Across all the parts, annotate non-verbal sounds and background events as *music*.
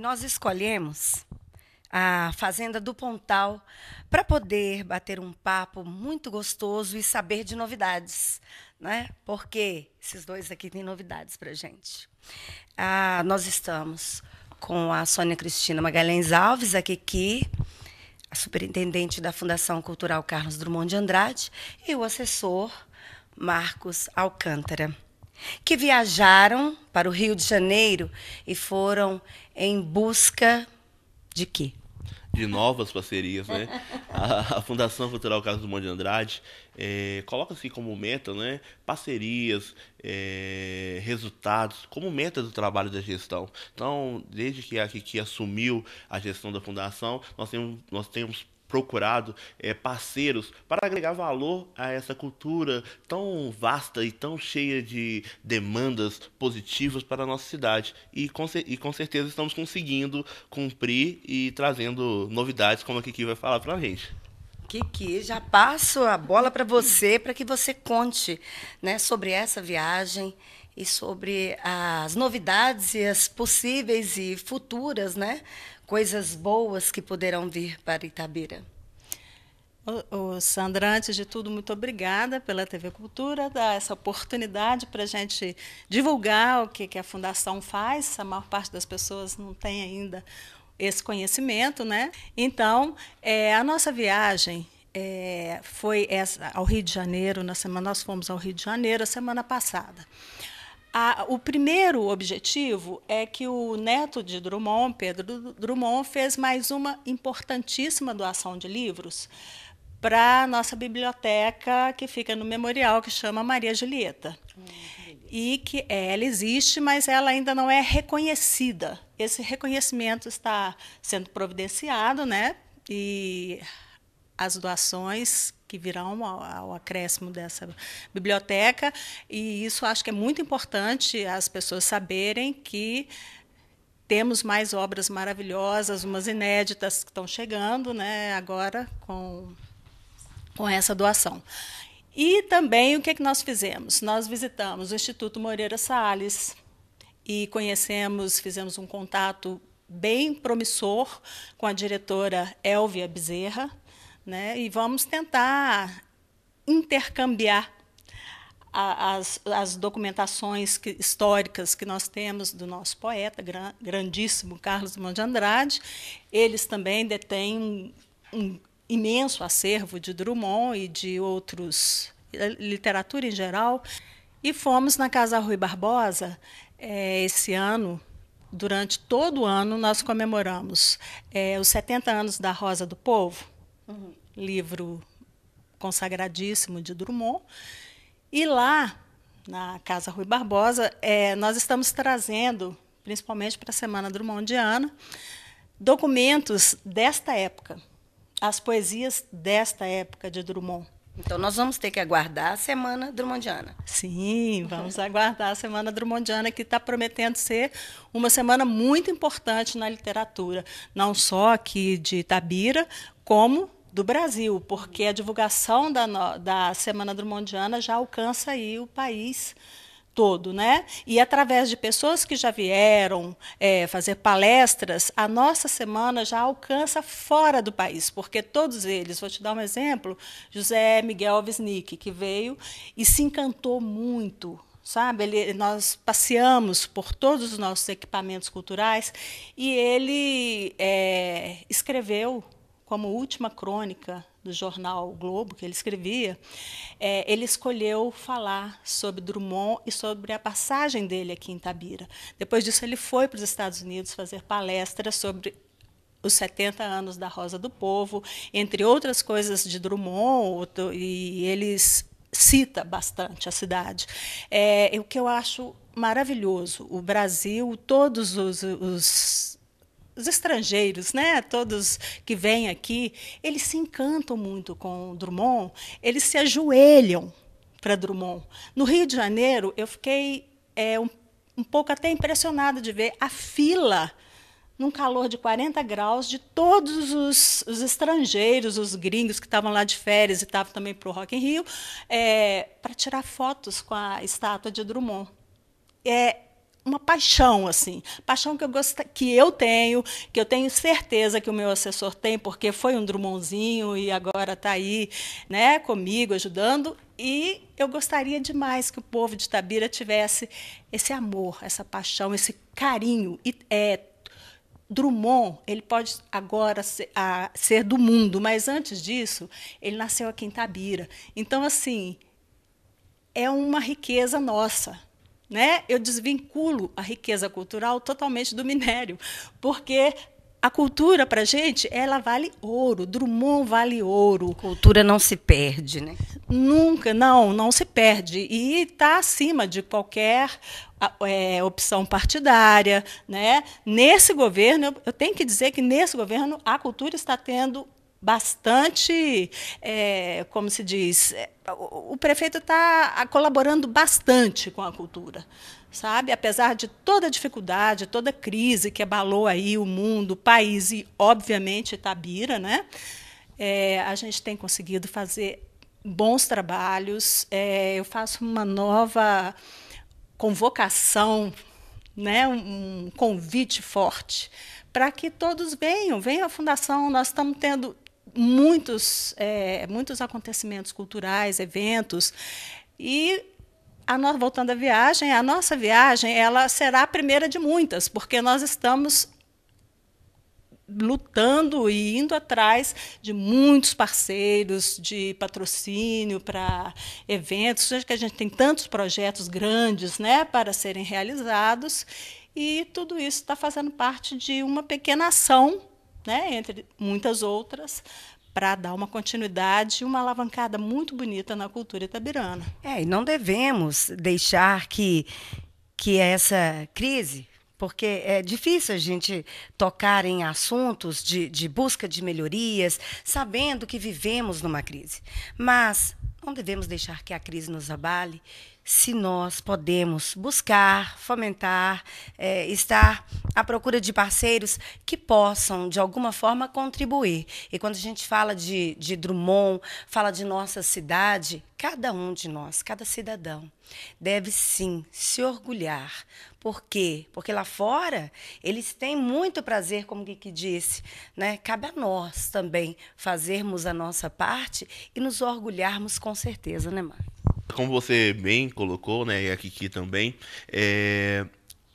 nós escolhemos a Fazenda do Pontal para poder bater um papo muito gostoso e saber de novidades, né? Porque esses dois aqui têm novidades para gente. Ah, nós estamos com a Sônia Cristina Magalhães Alves, aqui, a superintendente da Fundação Cultural Carlos Drummond de Andrade, e o assessor Marcos Alcântara que viajaram para o Rio de Janeiro e foram em busca de quê? De novas parcerias, né? A, a Fundação Cultural Carlos Drummond de Andrade é, coloca-se assim como meta, né? Parcerias, é, resultados, como meta do trabalho da gestão. Então, desde que a Kiki assumiu a gestão da fundação, nós temos, nós temos procurado é, parceiros para agregar valor a essa cultura tão vasta e tão cheia de demandas positivas para a nossa cidade. E com, e com certeza estamos conseguindo cumprir e trazendo novidades, como a Kiki vai falar para a gente. Kiki, já passo a bola para você, para que você conte né, sobre essa viagem e sobre as novidades e as possíveis e futuras, né? coisas boas que poderão vir para Itabira. Ô, ô, Sandra, antes de tudo, muito obrigada pela TV Cultura dar essa oportunidade para a gente divulgar o que, que a Fundação faz. A maior parte das pessoas não tem ainda esse conhecimento, né? Então, é, a nossa viagem é, foi essa, ao Rio de Janeiro, na semana, nós fomos ao Rio de Janeiro a semana passada. A, o primeiro objetivo é que o neto de Drummond, Pedro Drummond, fez mais uma importantíssima doação de livros para a nossa biblioteca que fica no memorial, que chama Maria Julieta. Hum, e que é, ela existe, mas ela ainda não é reconhecida. Esse reconhecimento está sendo providenciado, né? E as doações que virão ao, ao, acréscimo dessa biblioteca. E isso acho que é muito importante as pessoas saberem que temos mais obras maravilhosas, umas inéditas que estão chegando né, agora com, com essa doação. E também o que, é que nós fizemos? Nós visitamos o Instituto Moreira Salles e conhecemos, fizemos um contato bem promissor com a diretora Elvia Bezerra, né? E vamos tentar intercambiar a, as, as documentações que, históricas que nós temos do nosso poeta gran, grandíssimo Carlos Drummond de Andrade. Eles também detêm um, um imenso acervo de Drummond e de outros eh, literatura em geral. E fomos na Casa Rui Barbosa é, esse ano. Durante todo o ano, nós comemoramos é, os 70 anos da Rosa do Povo. Uhum livro consagradíssimo de Drummond. E lá, na Casa Rui Barbosa, é, nós estamos trazendo, principalmente para a Semana Drummondiana, documentos desta época, as poesias desta época de Drummond. Então, nós vamos ter que aguardar a Semana Drummondiana. Sim, vamos aguardar a Semana Drummondiana, que está prometendo ser uma semana muito importante na literatura, não só aqui de Tabira, como do Brasil, porque a divulgação da, da Semana Drummondiana já alcança aí o país todo, né? E através de pessoas que já vieram é, fazer palestras, a nossa semana já alcança fora do país, porque todos eles, vou te dar um exemplo, José Miguel Wisnik, que veio e se encantou muito sabe? Ele, nós passeamos por todos os nossos equipamentos culturais e ele é, escreveu como última crônica do jornal Globo que ele escrevia, é, ele escolheu falar sobre Drummond e sobre a passagem dele aqui em Tabira. Depois disso, ele foi para os Estados Unidos fazer palestras sobre os 70 anos da Rosa do Povo, entre outras coisas de Drummond, e eles cita bastante a cidade. É, o que eu acho maravilhoso, o Brasil, todos os, os os estrangeiros, né, todos que vêm aqui, eles se encantam muito com Drummond, eles se ajoelham para Drummond. No Rio de Janeiro, eu fiquei é, um, um pouco até impressionada de ver a fila num calor de 40 graus de todos os, os estrangeiros, os gringos que estavam lá de férias e estavam também para o Rock in Rio, é, para tirar fotos com a estátua de Drummond. É, uma paixão assim, paixão que eu gosto que eu tenho, que eu tenho certeza que o meu assessor tem, porque foi um drumonzinho e agora está aí, né, comigo ajudando. E eu gostaria demais que o povo de Tabira tivesse esse amor, essa paixão, esse carinho e é, Drummond, ele pode agora ser, a, ser, do mundo, mas antes disso, ele nasceu aqui em Tabira. Então, assim, é uma riqueza nossa. Né? Eu desvinculo a riqueza cultural totalmente do minério, porque a cultura para gente ela vale ouro. Drummond vale ouro. Cultura não se perde, né? Nunca, não, não se perde e está acima de qualquer é, opção partidária, né? Nesse governo, eu, eu tenho que dizer que nesse governo a cultura está tendo bastante, é, como se diz, é, o, o prefeito está colaborando bastante com a cultura sabe? Apesar de toda a dificuldade, toda a crise que abalou aí o mundo, o país e, obviamente, Itabira, né? É, a gente tem conseguido fazer bons trabalhos. É, eu faço uma nova convocação, né? um, um convite forte para que todos venham, venham à fundação. Nós estamos tendo muitos, é, muitos acontecimentos culturais, eventos. E no... voltando à viagem, a nossa viagem ela será a primeira de muitas, porque nós estamos lutando e indo atrás de muitos parceiros, de patrocínio para eventos, que a gente tem tantos projetos grandes, né, para serem realizados, e tudo isso está fazendo parte de uma pequena ação né, entre muitas outras, para dar uma continuidade e uma alavancada muito bonita na cultura itabirana. É, e não devemos deixar que, que essa crise porque é difícil a gente tocar em assuntos de, de, busca de melhorias, sabendo que vivemos numa crise. Mas não devemos deixar que a crise nos abale, se nós podemos buscar, fomentar, é, estar à procura de parceiros que possam, de alguma forma, contribuir. E quando a gente fala de, de Drummond, fala de nossa cidade, cada um de nós, cada cidadão, deve sim se orgulhar. Por quê? Porque lá fora eles têm muito prazer, como o Kiki disse, né? Cabe a nós também fazermos a nossa parte e nos orgulharmos com certeza, né, Marcos? como você bem colocou, né, e a Kiki também, é,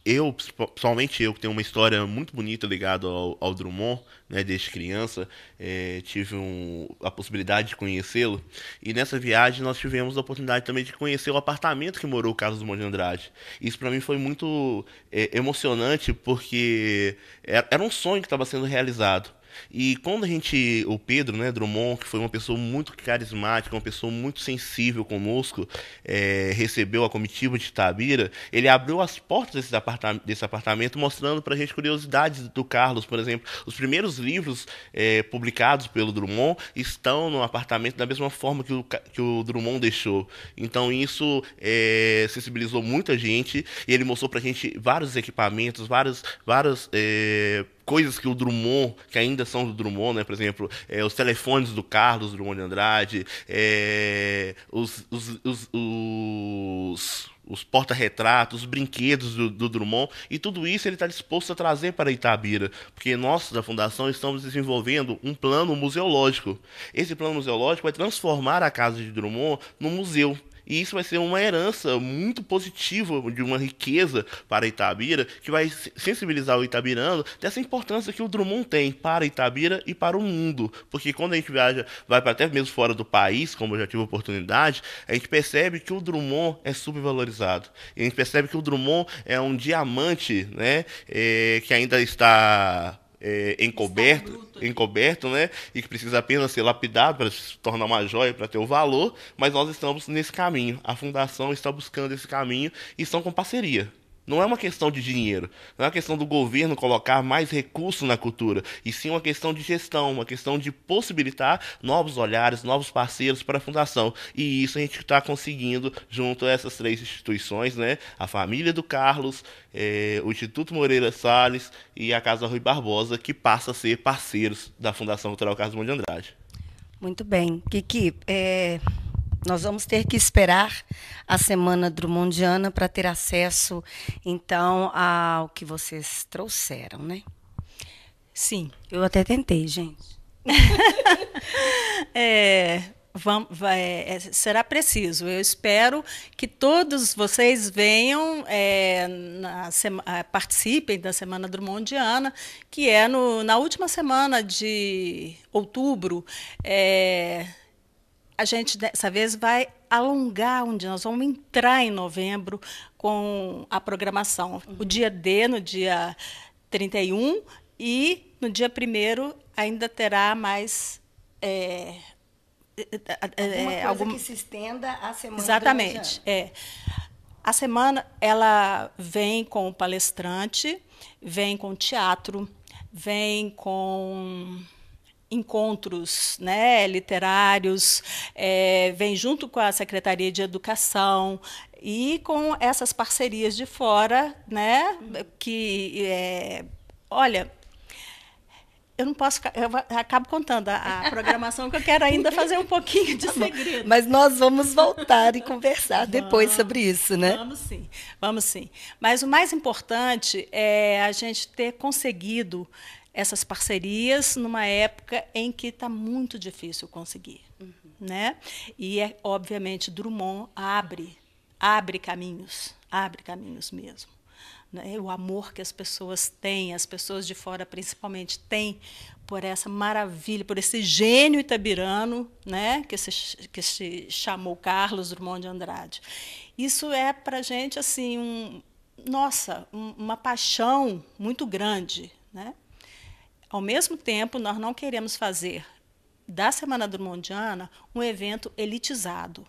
eu, pessoalmente eu, que tenho uma história muito bonita ligada ao, ao Drummond, né, desde criança, é, tive um, a possibilidade de conhecê-lo. E nessa viagem nós tivemos a oportunidade também de conhecer o apartamento que morou o Carlos Drummond de Andrade. Isso para mim foi muito é, emocionante, porque era, era um sonho que estava sendo realizado. E quando a gente, o Pedro, né, Drummond, que foi uma pessoa muito carismática, uma pessoa muito sensível conosco, é, recebeu a comitiva de Tabira, ele abriu as portas desse apartamento, desse apartamento mostrando para a gente curiosidades do Carlos, por exemplo. Os primeiros livros é, publicados pelo Drummond estão no apartamento da mesma forma que o, que o Drummond deixou. Então isso é, sensibilizou muita gente e ele mostrou para a gente vários equipamentos, vários, vários é, coisas que o Drummond, que ainda são do Drummond, né? Por exemplo, é, os telefones do Carlos Drummond de Andrade, é, os, os, os, os os porta-retratos, os brinquedos do, do, Drummond, e tudo isso ele está disposto a trazer para Itabira, porque nós da Fundação estamos desenvolvendo um plano museológico. Esse plano museológico vai transformar a Casa de Drummond num museu. E isso vai ser uma herança muito positiva de uma riqueza para Itabira, que vai sensibilizar o itabirano dessa importância que o Drummond tem para Itabira e para o mundo. Porque quando a gente viaja, vai para até mesmo fora do país, como eu já tive a oportunidade, a gente percebe que o Drummond é subvalorizado. E a gente percebe que o Drummond é um diamante né, é, que ainda está é, encoberto, encoberto, né? E que precisa apenas ser lapidado para se tornar uma joia, para ter o valor, mas nós estamos nesse caminho. A fundação está buscando esse caminho e estão com parceria. Não é uma questão de dinheiro, não é uma questão do governo colocar mais recursos na cultura, e sim uma questão de gestão, uma questão de possibilitar novos olhares, novos parceiros para a fundação. E isso a gente está conseguindo junto a essas três instituições, né? A família do Carlos, eh, o Instituto Moreira Salles e a Casa Rui Barbosa, que passa a ser parceiros da Fundação Cultural Carlos Mão de Andrade. Muito bem. Kiki, é, nós vamos ter que esperar a Semana Drummondiana para ter acesso, então, ao que vocês trouxeram, né? Sim. Eu até tentei, gente. *laughs* é, Vamos, vai, é, é, será preciso. Eu espero que todos vocês venham, é, sema, é, participem da Semana Drummondiana, que é no, na última semana de outubro. É, a gente dessa vez vai alongar onde nós vamos entrar em novembro com a programação. Uhum. O dia D no dia 31 e no dia 1 ainda terá mais é, é, é, alguma é, coisa algum... que se estenda a semana. Exatamente, é. A semana ela vem com o palestrante, vem com teatro, vem com encontros né, literários, é, vem junto com a Secretaria de Educação e com essas parcerias de fora, né, que, é, olha, eu não posso. Eu acabo contando a, a, *laughs* programação que eu quero ainda fazer um pouquinho de tá segredo. Mas nós vamos voltar e conversar depois vamos, sobre isso, né? Vamos sim, vamos sim. Mas o mais importante é a gente ter conseguido essas parcerias numa época em que está muito difícil conseguir. Uhum. Né? E, é, obviamente, Drummond abre, abre caminhos, abre caminhos mesmo. Né? O amor que as pessoas têm, as pessoas de fora principalmente têm por essa maravilha, por esse gênio itabirano, né, que se, que se chamou Carlos Drummond de Andrade. Isso é para gente assim um, nossa, um, uma paixão muito grande, né? Ao mesmo tempo, nós não queremos fazer da Semana Drummondiana um evento elitizado.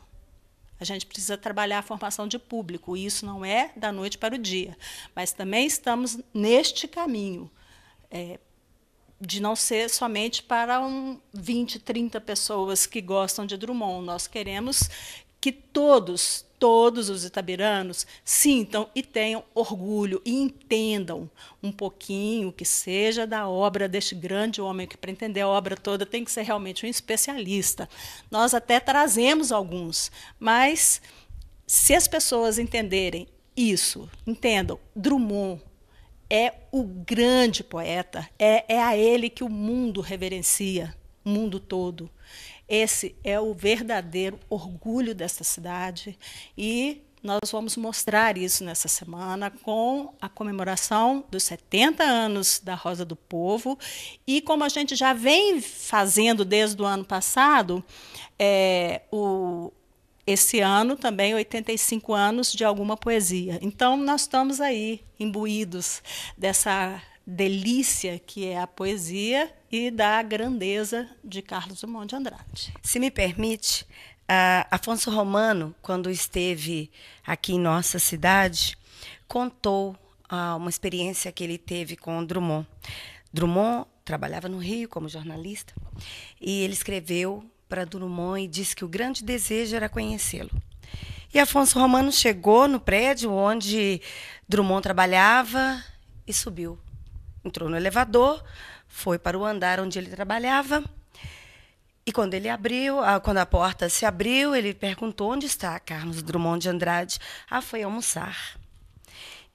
A gente precisa trabalhar a formação de público, e isso não é da noite para o dia. Mas também estamos neste caminho, é, de não ser somente para um 20, 30 pessoas que gostam de Drummond. Nós queremos que todos, todos os itabiranos sintam e tenham orgulho e entendam um pouquinho que seja da obra deste grande homem, que para entender a obra toda tem que ser realmente um especialista. Nós até trazemos alguns, mas se as pessoas entenderem isso, entendam, Drummond é o grande poeta, é, é a ele que o mundo reverencia, o mundo todo. Esse é o verdadeiro orgulho desta cidade e nós vamos mostrar isso nessa semana com a comemoração dos 70 anos da Rosa do Povo e como a gente já vem fazendo desde o ano passado, é, o, esse ano também 85 anos de alguma poesia. Então nós estamos aí imbuídos dessa delícia que é a poesia e da grandeza de Carlos Drummond de Andrade. Se me permite, uh, Afonso Romano, quando esteve aqui em nossa cidade, contou uh, uma experiência que ele teve com Drummond. Drummond trabalhava no Rio como jornalista e ele escreveu para Drummond e disse que o grande desejo era conhecê-lo. E Afonso Romano chegou no prédio onde Drummond trabalhava e subiu Entrou no elevador, foi para o andar onde ele trabalhava. E quando ele abriu, ah, quando a porta se abriu, ele perguntou onde está Carlos Drummond de Andrade. Ah, foi almoçar.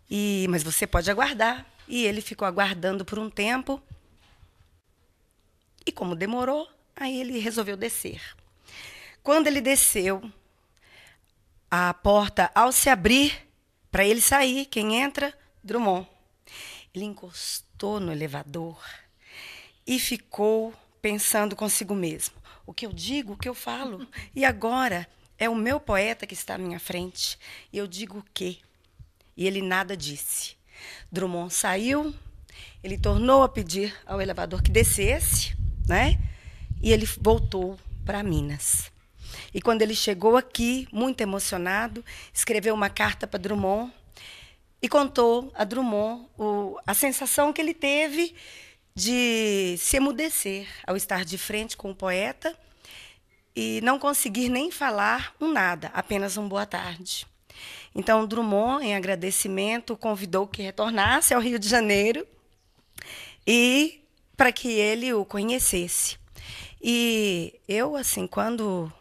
E, mas você pode aguardar. E ele ficou aguardando por um tempo. E como demorou, aí ele resolveu descer. Quando ele desceu, a porta ao se abrir para ele sair, quem entra? Drummond. Ele encostou no elevador e ficou pensando consigo mesmo: o que eu digo, o que eu falo? *laughs* E agora é o meu poeta que está à minha frente. E eu digo o quê? E ele nada disse. Drummond saiu, ele tornou a pedir ao elevador que descesse, né? E ele voltou para Minas. E quando ele chegou aqui, muito emocionado, escreveu uma carta para Drummond e contou a Drummond o, a sensação que ele teve de se emudecer ao estar de frente com o poeta e não conseguir nem falar um nada, apenas um boa tarde. Então, Drummond, em agradecimento, convidou que retornasse ao Rio de Janeiro e para que ele o conhecesse. E eu, assim, quando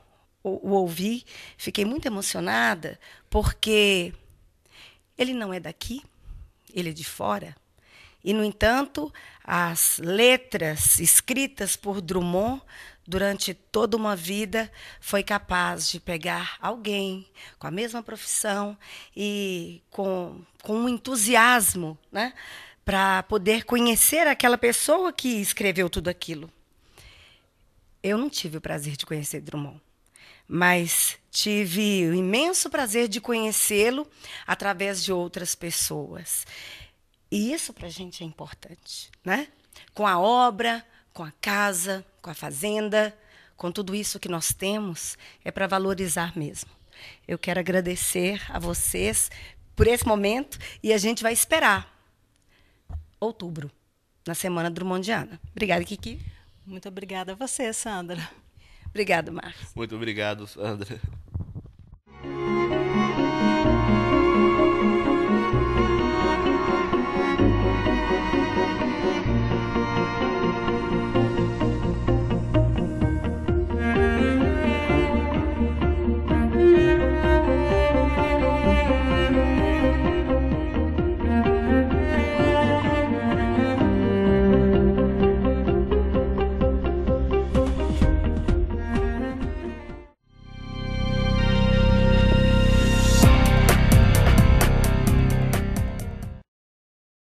o, o ouvi, fiquei muito emocionada, porque ele não é daqui, ele é de fora. E, no entanto, as letras escritas por Drummond durante toda uma vida foi capaz de pegar alguém com a mesma profissão e com, com um entusiasmo né, para poder conhecer aquela pessoa que escreveu tudo aquilo. Eu não tive o prazer de conhecer Drummond, mas Tive o imenso prazer de conhecê-lo através de outras pessoas. E isso para a gente é importante, né? Com a obra, com a casa, com a fazenda, com tudo isso que nós temos, é para valorizar mesmo. Eu quero agradecer a vocês por esse momento e a gente vai esperar outubro, na Semana Drummondiana. Obrigada, Kiki. Muito obrigada a você, Sandra. Obrigado, Marcos. Muito obrigado, Sandra.